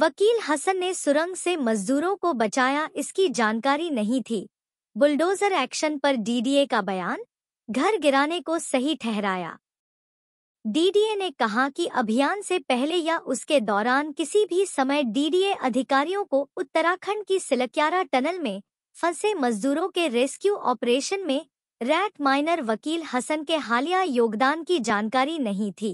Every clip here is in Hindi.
वकील हसन ने सुरंग से मजदूरों को बचाया इसकी जानकारी नहीं थी बुलडोजर एक्शन पर डीडीए का बयान घर गिराने को सही ठहराया डीडीए ने कहा कि अभियान से पहले या उसके दौरान किसी भी समय डीडीए अधिकारियों को उत्तराखंड की सिलक्यारा टनल में फंसे मजदूरों के रेस्क्यू ऑपरेशन में रैट माइनर वकील हसन के हालिया योगदान की जानकारी नहीं थी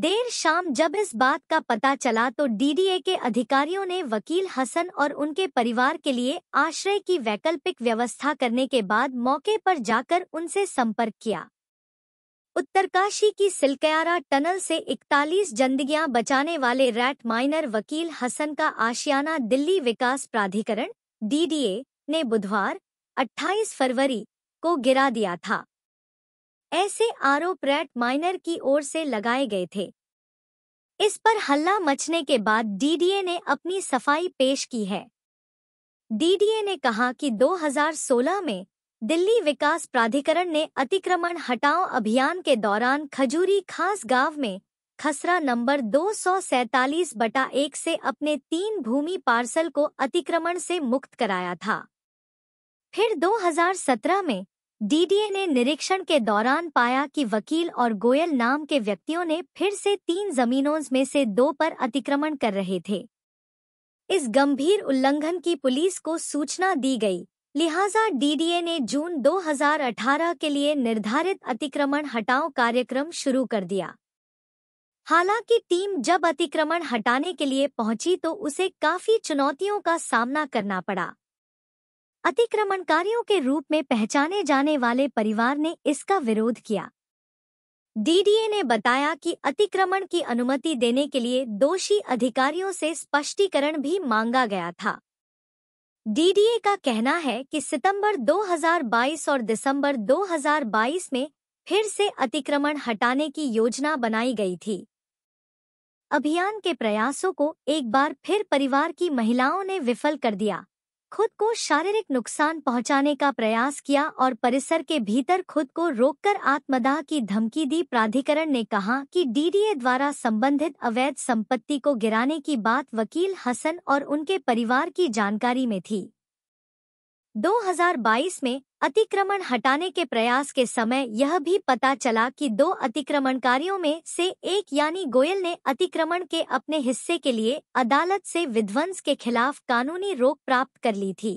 देर शाम जब इस बात का पता चला तो डीडीए के अधिकारियों ने वकील हसन और उनके परिवार के लिए आश्रय की वैकल्पिक व्यवस्था करने के बाद मौके पर जाकर उनसे संपर्क किया उत्तरकाशी की सिलकयारा टनल से 41 जंदगियां बचाने वाले रैट माइनर वकील हसन का आशियाना दिल्ली विकास प्राधिकरण डीडीए ने बुधवार 28 फरवरी को गिरा दिया था ऐसे आरोप रैट माइनर की ओर से लगाए गए थे इस पर हल्ला मचने के बाद डीडीए ने अपनी सफाई पेश की है डीडीए ने कहा कि 2016 में दिल्ली विकास प्राधिकरण ने अतिक्रमण हटाओ अभियान के दौरान खजूरी खास गांव में खसरा नंबर दो बटा एक से अपने तीन भूमि पार्सल को अतिक्रमण से मुक्त कराया था फिर 2017 में डीडीए ने निरीक्षण के दौरान पाया कि वकील और गोयल नाम के व्यक्तियों ने फिर से तीन जमीनों में से दो पर अतिक्रमण कर रहे थे इस गंभीर उल्लंघन की पुलिस को सूचना दी गई लिहाजा डीडीए ने जून 2018 के लिए निर्धारित अतिक्रमण हटाओ कार्यक्रम शुरू कर दिया हालांकि टीम जब अतिक्रमण हटाने के लिए पहुंची तो उसे काफी चुनौतियों का सामना करना पड़ा अतिक्रमणकारियों के रूप में पहचाने जाने वाले परिवार ने इसका विरोध किया डीडीए ने बताया कि अतिक्रमण की अनुमति देने के लिए दोषी अधिकारियों से स्पष्टीकरण भी मांगा गया था डीडीए का कहना है कि सितंबर 2022 और दिसंबर 2022 में फिर से अतिक्रमण हटाने की योजना बनाई गई थी अभियान के प्रयासों को एक बार फिर परिवार की महिलाओं ने विफल कर दिया खुद को शारीरिक नुकसान पहुंचाने का प्रयास किया और परिसर के भीतर खुद को रोककर आत्मदाह की धमकी दी प्राधिकरण ने कहा कि डीडीए द्वारा संबंधित अवैध संपत्ति को गिराने की बात वकील हसन और उनके परिवार की जानकारी में थी 2022 में अतिक्रमण हटाने के प्रयास के समय यह भी पता चला कि दो अतिक्रमणकारियों में से एक यानी गोयल ने अतिक्रमण के अपने हिस्से के लिए अदालत से विध्वंस के खिलाफ कानूनी रोक प्राप्त कर ली थी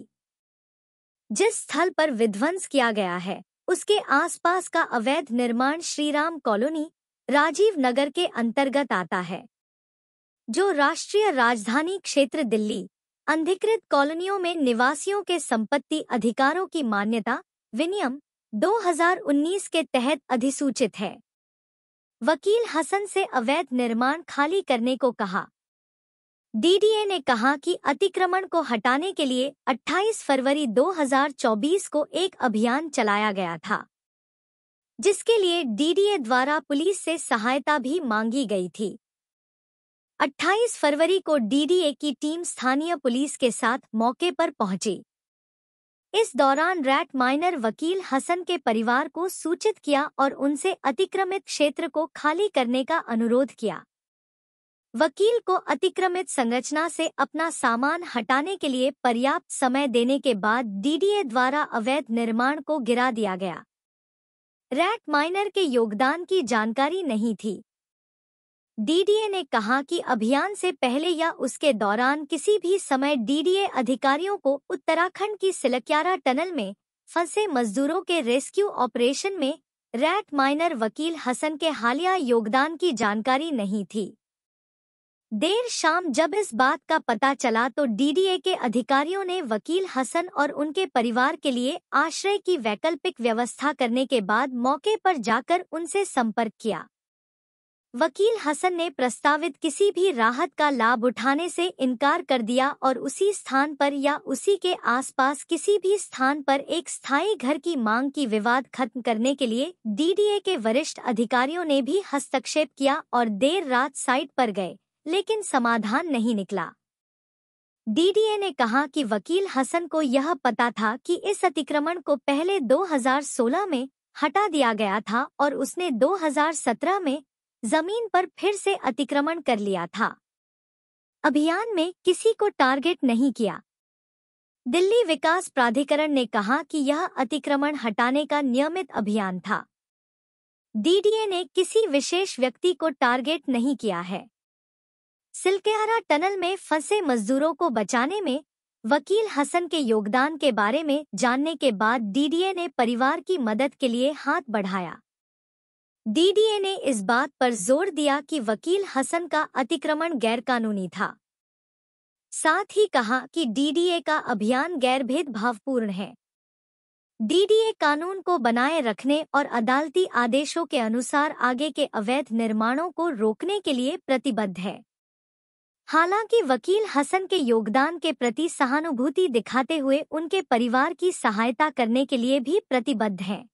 जिस स्थल पर विध्वंस किया गया है उसके आसपास का अवैध निर्माण श्रीराम कॉलोनी राजीव नगर के अंतर्गत आता है जो राष्ट्रीय राजधानी क्षेत्र दिल्ली अंधिकृत कॉलोनियों में निवासियों के संपत्ति अधिकारों की मान्यता विनियम 2019 के तहत अधिसूचित है वकील हसन से अवैध निर्माण खाली करने को कहा डीडीए ने कहा कि अतिक्रमण को हटाने के लिए 28 फरवरी 2024 को एक अभियान चलाया गया था जिसके लिए डीडीए द्वारा पुलिस से सहायता भी मांगी गई थी 28 फरवरी को डीडीए की टीम स्थानीय पुलिस के साथ मौके पर पहुंची इस दौरान रैट माइनर वकील हसन के परिवार को सूचित किया और उनसे अतिक्रमित क्षेत्र को खाली करने का अनुरोध किया वकील को अतिक्रमित संरचना से अपना सामान हटाने के लिए पर्याप्त समय देने के बाद डीडीए द्वारा अवैध निर्माण को गिरा दिया गया रैट माइनर के योगदान की जानकारी नहीं थी डीडीए ने कहा कि अभियान से पहले या उसके दौरान किसी भी समय डीडीए अधिकारियों को उत्तराखंड की सिलक्यारा टनल में फंसे मजदूरों के रेस्क्यू ऑपरेशन में रैट माइनर वकील हसन के हालिया योगदान की जानकारी नहीं थी देर शाम जब इस बात का पता चला तो डीडीए के अधिकारियों ने वकील हसन और उनके परिवार के लिए आश्रय की वैकल्पिक व्यवस्था करने के बाद मौके पर जाकर उनसे संपर्क किया वकील हसन ने प्रस्तावित किसी भी राहत का लाभ उठाने से इनकार कर दिया और उसी स्थान पर या उसी के आसपास किसी भी स्थान पर एक स्थायी घर की मांग की विवाद खत्म करने के लिए डीडीए के वरिष्ठ अधिकारियों ने भी हस्तक्षेप किया और देर रात साइट पर गए लेकिन समाधान नहीं निकला डीडीए ने कहा कि वकील हसन को यह पता था कि इस अतिक्रमण को पहले 2016 में हटा दिया गया था और उसने 2017 में जमीन पर फिर से अतिक्रमण कर लिया था अभियान में किसी को टारगेट नहीं किया दिल्ली विकास प्राधिकरण ने कहा कि यह अतिक्रमण हटाने का नियमित अभियान था डीडीए ने किसी विशेष व्यक्ति को टारगेट नहीं किया है सिलकेहरा टनल में फंसे मजदूरों को बचाने में वकील हसन के योगदान के बारे में जानने के बाद डीडीए ने परिवार की मदद के लिए हाथ बढ़ाया डीडीए ने इस बात पर जोर दिया कि वकील हसन का अतिक्रमण गैरकानूनी था साथ ही कहा कि डीडीए का अभियान गैर भेदभावपूर्ण है डीडीए कानून को बनाए रखने और अदालती आदेशों के अनुसार आगे के अवैध निर्माणों को रोकने के लिए प्रतिबद्ध है हालांकि वकील हसन के योगदान के प्रति सहानुभूति दिखाते हुए उनके परिवार की सहायता करने के लिए भी प्रतिबद्ध हैं